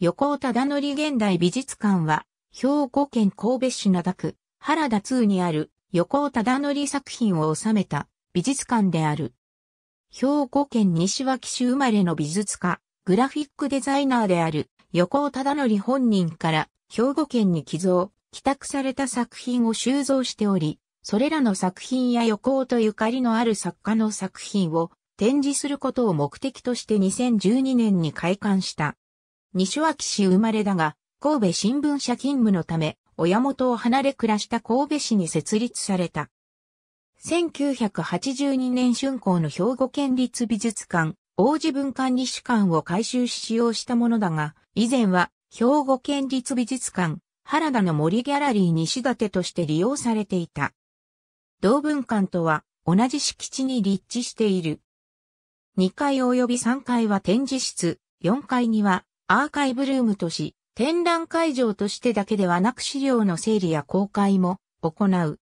横尾忠則現代美術館は、兵庫県神戸市灘区、原田2にある横尾忠則作品を収めた美術館である。兵庫県西脇市生まれの美術家、グラフィックデザイナーである横尾忠則本人から兵庫県に寄贈、帰宅された作品を収蔵しており、それらの作品や横尾とゆかりのある作家の作品を展示することを目的として2012年に開館した。西脇市生まれだが、神戸新聞社勤務のため、親元を離れ暮らした神戸市に設立された。1982年春光の兵庫県立美術館、王子文館理主館を改修し使用したものだが、以前は兵庫県立美術館、原田の森ギャラリー西館として利用されていた。同文館とは同じ敷地に立地している。2階及び3階は展示室、4階にはアーカイブルームとし、展覧会場としてだけではなく資料の整理や公開も行う。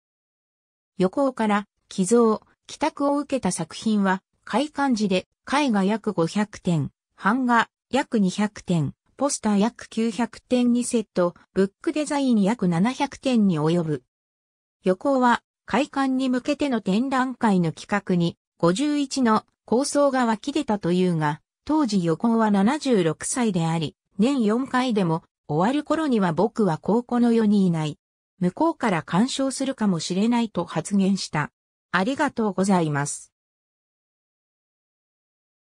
予行から寄贈、帰宅を受けた作品は、開館時で絵画約500点、版画約200点、ポスター約900点にセット、ブックデザイン約700点に及ぶ。予行は、開館に向けての展覧会の企画に、51の構想が湧き出たというが、当時横尾は76歳であり、年4回でも、終わる頃には僕は高校の世にいない。向こうから干渉するかもしれないと発言した。ありがとうございます。